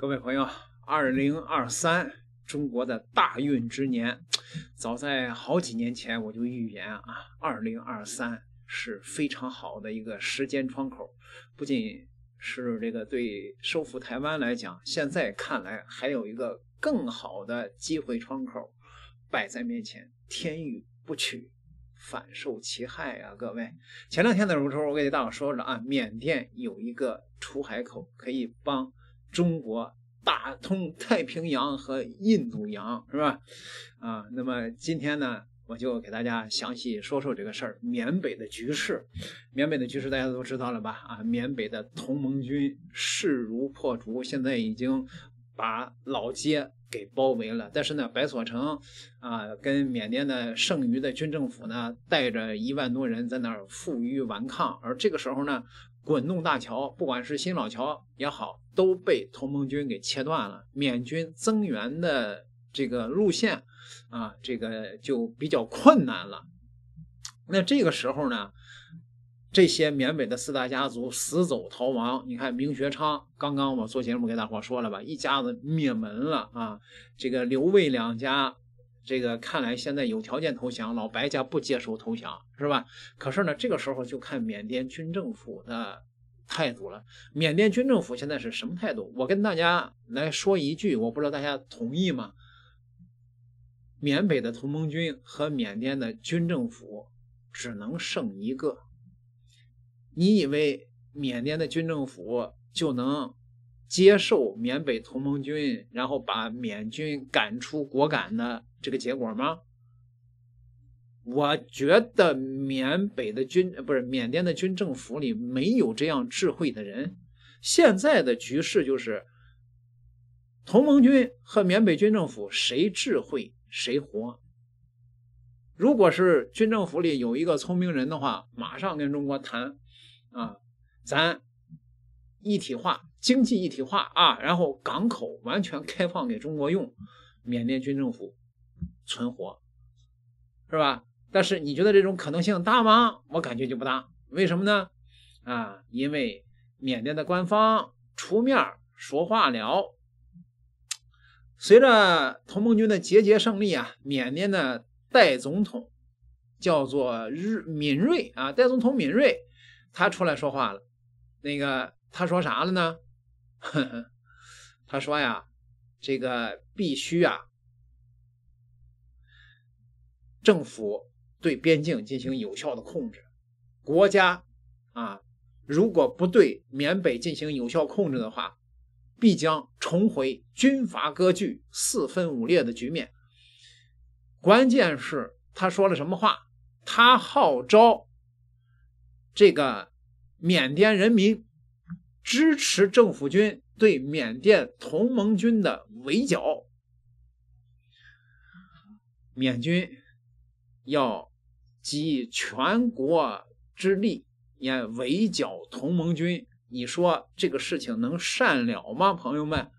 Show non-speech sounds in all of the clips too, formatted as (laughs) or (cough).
各位朋友，二零二三中国的大运之年，(tsk) 早在好几年前我就预言啊，二零二三是非常好的一个时间窗口，不仅是这个对收复台湾来讲，现在看来还有一个更好的机会窗口摆在面前。天欲不取，反受其害啊！各位，前两天的时候，我给大伙说了啊，缅甸有一个出海口，可以帮。中国打通太平洋和印度洋，是吧？啊，那么今天呢，我就给大家详细说说这个事儿。缅北的局势，缅北的局势大家都知道了吧？啊，缅北的同盟军势如破竹，现在已经把老街给包围了。但是呢，白所成啊，跟缅甸的剩余的军政府呢，带着一万多人在那儿负隅顽抗。而这个时候呢，滚动大桥，不管是新老桥也好，都被同盟军给切断了。缅军增援的这个路线啊，这个就比较困难了。那这个时候呢，这些缅北的四大家族死走逃亡。你看，明学昌，刚刚我做节目给大伙说了吧，一家子灭门了啊。这个刘卫两家，这个看来现在有条件投降，老白家不接受投降是吧？可是呢，这个时候就看缅甸军政府的。态度了。缅甸军政府现在是什么态度？我跟大家来说一句，我不知道大家同意吗？缅北的同盟军和缅甸的军政府只能剩一个。你以为缅甸的军政府就能接受缅北同盟军，然后把缅军赶出果敢的这个结果吗？我觉得缅北的军不是缅甸的军政府里没有这样智慧的人。现在的局势就是同盟军和缅北军政府谁智慧谁活。如果是军政府里有一个聪明人的话，马上跟中国谈，啊，咱一体化经济一体化啊，然后港口完全开放给中国用，缅甸军政府存活，是吧？但是你觉得这种可能性大吗？我感觉就不大。为什么呢？啊，因为缅甸的官方出面说话了。随着同盟军的节节胜利啊，缅甸的代总统叫做日敏锐啊，代总统敏锐，他出来说话了。那个他说啥了呢？呵 (laughs) 呵他说呀，这个必须啊，政府。对边境进行有效的控制，国家啊，如果不对缅北进行有效控制的话，必将重回军阀割据、四分五裂的局面。关键是他说了什么话？他号召这个缅甸人民支持政府军对缅甸同盟军的围剿，缅军。要集全国之力也围剿同盟军，你说这个事情能善了吗？朋友们，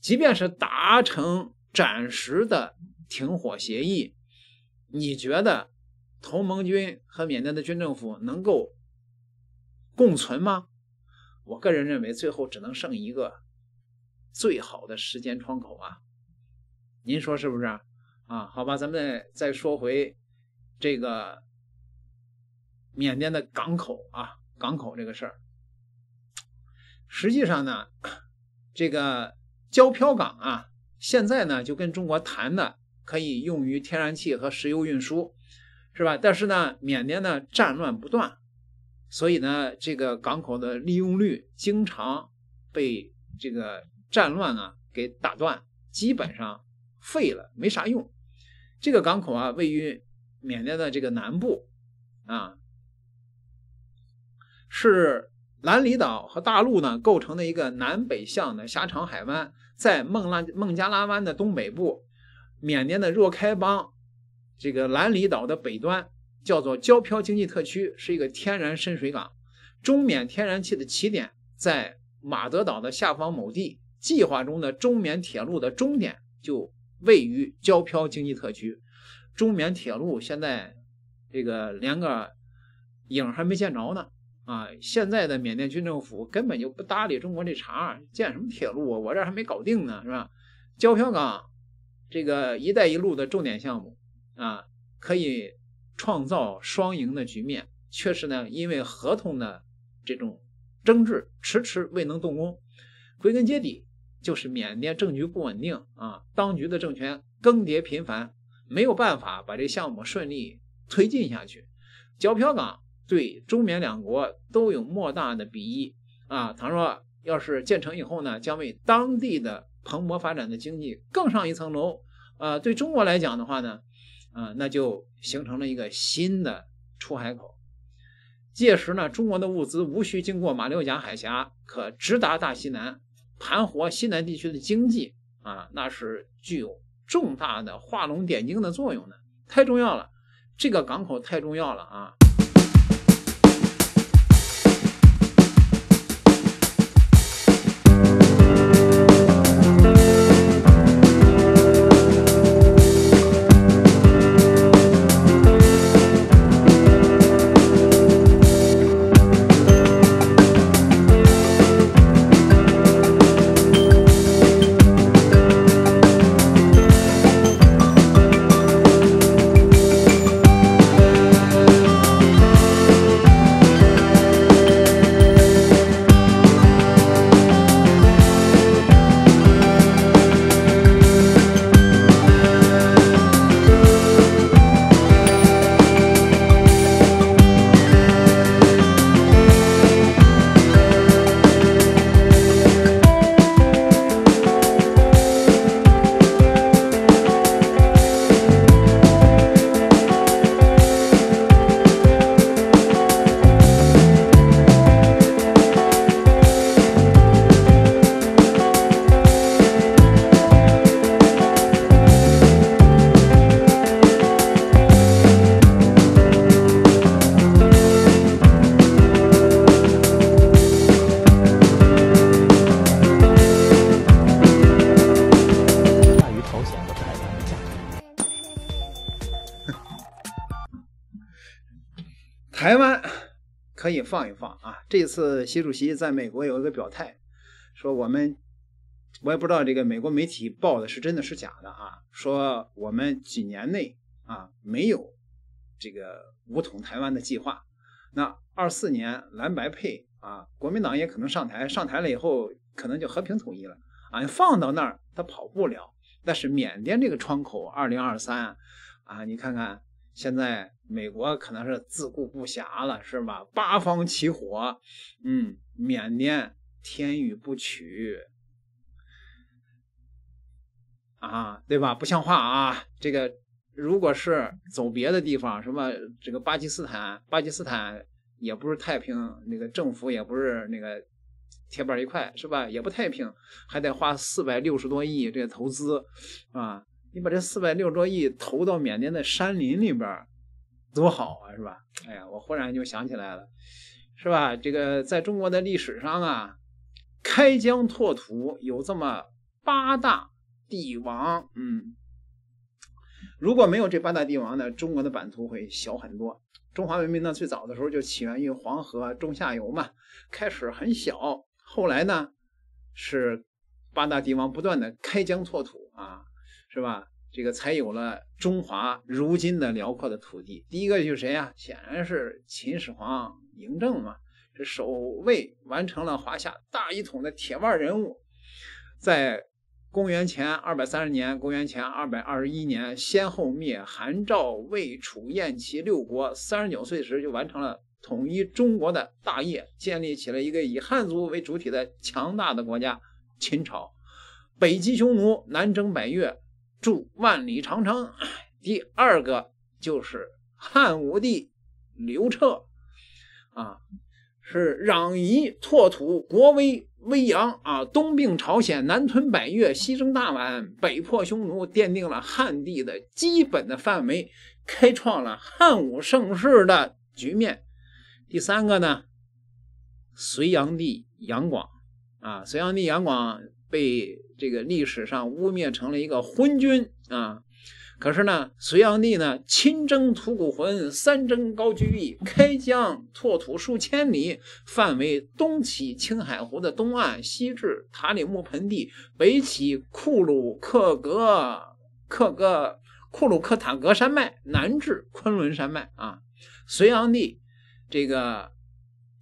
即便是达成暂时的停火协议，你觉得同盟军和缅甸的军政府能够共存吗？我个人认为，最后只能剩一个。最好的时间窗口啊，您说是不是？啊，好吧，咱们再再说回这个缅甸的港口啊，港口这个事儿。实际上呢，这个交漂港啊，现在呢就跟中国谈的可以用于天然气和石油运输，是吧？但是呢，缅甸呢战乱不断，所以呢，这个港口的利用率经常被这个战乱呢给打断，基本上废了，没啥用。这个港口啊，位于缅甸的这个南部，啊，是兰里岛和大陆呢构成的一个南北向的狭长海湾，在孟拉孟加拉湾的东北部，缅甸的若开邦这个兰里岛的北端叫做蕉飘经济特区，是一个天然深水港。中缅天然气的起点在马泽岛的下方某地，计划中的中缅铁路的终点就。位于皎漂经济特区，中缅铁路现在这个连个影还没见着呢啊！现在的缅甸军政府根本就不搭理中国这茬，建什么铁路啊？我这还没搞定呢，是吧？皎漂港这个“一带一路”的重点项目啊，可以创造双赢的局面，确实呢，因为合同的这种争执，迟迟未能动工。归根结底。就是缅甸政局不稳定啊，当局的政权更迭频繁，没有办法把这项目顺利推进下去。皎漂港对中缅两国都有莫大的裨益啊。倘若要是建成以后呢，将为当地的蓬勃发展的经济更上一层楼。呃，对中国来讲的话呢，啊，那就形成了一个新的出海口。届时呢，中国的物资无需经过马六甲海峡，可直达大西南。盘活西南地区的经济啊，那是具有重大的画龙点睛的作用的，太重要了，这个港口太重要了啊！可以放一放啊！这次习主席在美国有一个表态，说我们，我也不知道这个美国媒体报的是真的是假的啊。说我们几年内啊没有这个武统台湾的计划。那二四年蓝白配啊，国民党也可能上台，上台了以后可能就和平统一了啊。放到那儿他跑不了。但是缅甸这个窗口二零二三啊，你看看现在。美国可能是自顾不暇了，是吧？八方起火，嗯，缅甸天雨不取，啊，对吧？不像话啊！这个如果是走别的地方，什么这个巴基斯坦，巴基斯坦也不是太平，那个政府也不是那个铁板一块，是吧？也不太平，还得花四百六十多亿这投资，啊，你把这四百六十多亿投到缅甸的山林里边多好啊，是吧？哎呀，我忽然就想起来了，是吧？这个在中国的历史上啊，开疆拓土有这么八大帝王，嗯，如果没有这八大帝王呢，中国的版图会小很多。中华文明呢，最早的时候就起源于黄河中下游嘛，开始很小，后来呢，是八大帝王不断的开疆拓土啊，是吧？这个才有了中华如今的辽阔的土地。第一个就是谁啊？显然是秦始皇嬴政嘛，是首位完成了华夏大一统的铁腕人物，在公元前二百三十年、公元前二百二十一年，先后灭韩、赵、魏、楚、燕、齐六国，三十九岁时就完成了统一中国的大业，建立起了一个以汉族为主体的强大的国家——秦朝。北击匈奴，南征百越。筑万里长城，第二个就是汉武帝刘彻，啊，是攘夷拓土，国威威扬啊，东并朝鲜，南屯百越，西征大宛，北破匈奴，奠定了汉地的基本的范围，开创了汉武盛世的局面。第三个呢，隋炀帝杨广，啊，隋炀帝杨广。被这个历史上污蔑成了一个昏君啊！可是呢，隋炀帝呢，亲征吐谷浑，三征高句丽，开疆拓土数千里，范围东起青海湖的东岸，西至塔里木盆地，北起库鲁克格克格库鲁克坦格山脉，南至昆仑山脉啊！隋炀帝这个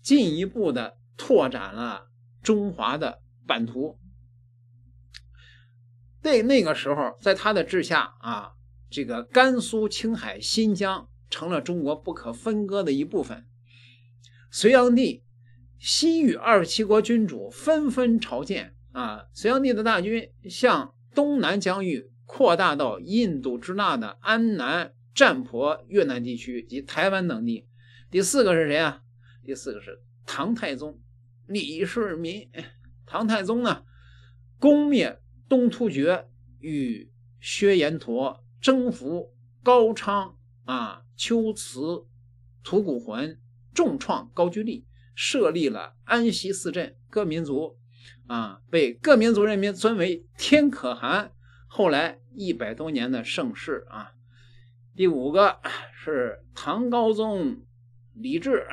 进一步的拓展了中华的版图。在那个时候，在他的治下啊，这个甘肃、青海、新疆成了中国不可分割的一部分。隋炀帝西域二十七国君主纷纷朝见啊。隋炀帝的大军向东南疆域扩大到印度支那的安南、占婆、越南地区及台湾等地。第四个是谁啊？第四个是唐太宗李世民。(laughs) 唐太宗呢，攻灭。东突厥与薛延陀征服高昌啊，秋瓷、吐谷浑重创高句丽，设立了安西四镇，各民族啊被各民族人民尊为天可汗。后来一百多年的盛世啊。第五个是唐高宗李治，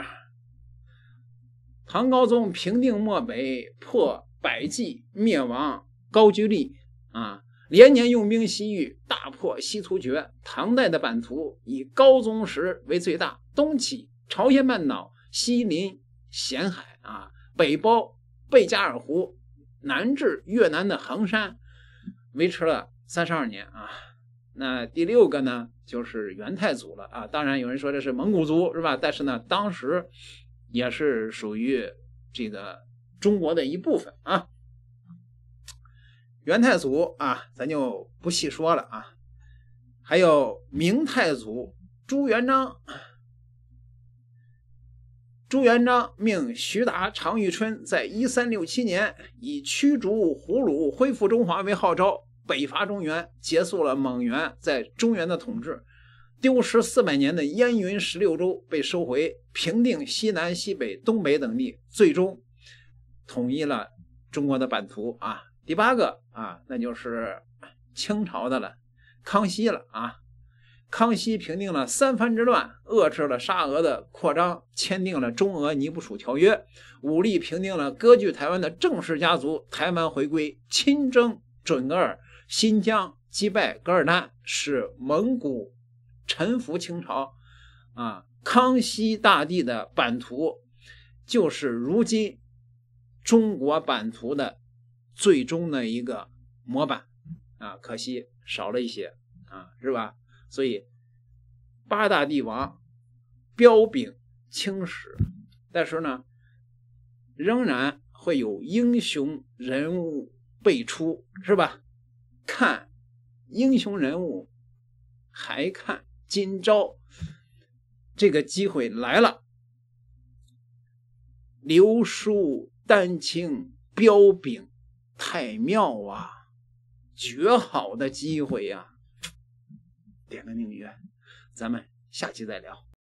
唐高宗平定漠北，破百济，灭亡。高居丽啊，连年用兵西域，大破西突厥。唐代的版图以高宗时为最大，东起朝鲜半岛，西临咸海啊，北包贝加尔湖，南至越南的衡山，维持了三十二年啊。那第六个呢，就是元太祖了啊。当然有人说这是蒙古族是吧？但是呢，当时也是属于这个中国的一部分啊。元太祖啊，咱就不细说了啊。还有明太祖朱元璋，朱元璋命徐达、常遇春，在一三六七年以驱逐胡虏、恢复中华为号召，北伐中原，结束了蒙元在中原的统治，丢失四百年的燕云十六州被收回，平定西南、西北、东北等地，最终统一了中国的版图啊。第八个啊，那就是清朝的了，康熙了啊。康熙平定了三藩之乱，遏制了沙俄的扩张，签订了中俄尼布楚条约，武力平定了割据台湾的郑氏家族，台湾回归。亲征准噶尔，新疆击败噶尔丹，使蒙古臣服清朝。啊，康熙大帝的版图就是如今中国版图的。最终的一个模板啊，可惜少了一些啊，是吧？所以八大帝王彪炳青史，但是呢，仍然会有英雄人物辈出，是吧？看英雄人物，还看今朝，这个机会来了，刘书丹青彪炳。太妙啊！绝好的机会呀！点个订阅，咱们下期再聊。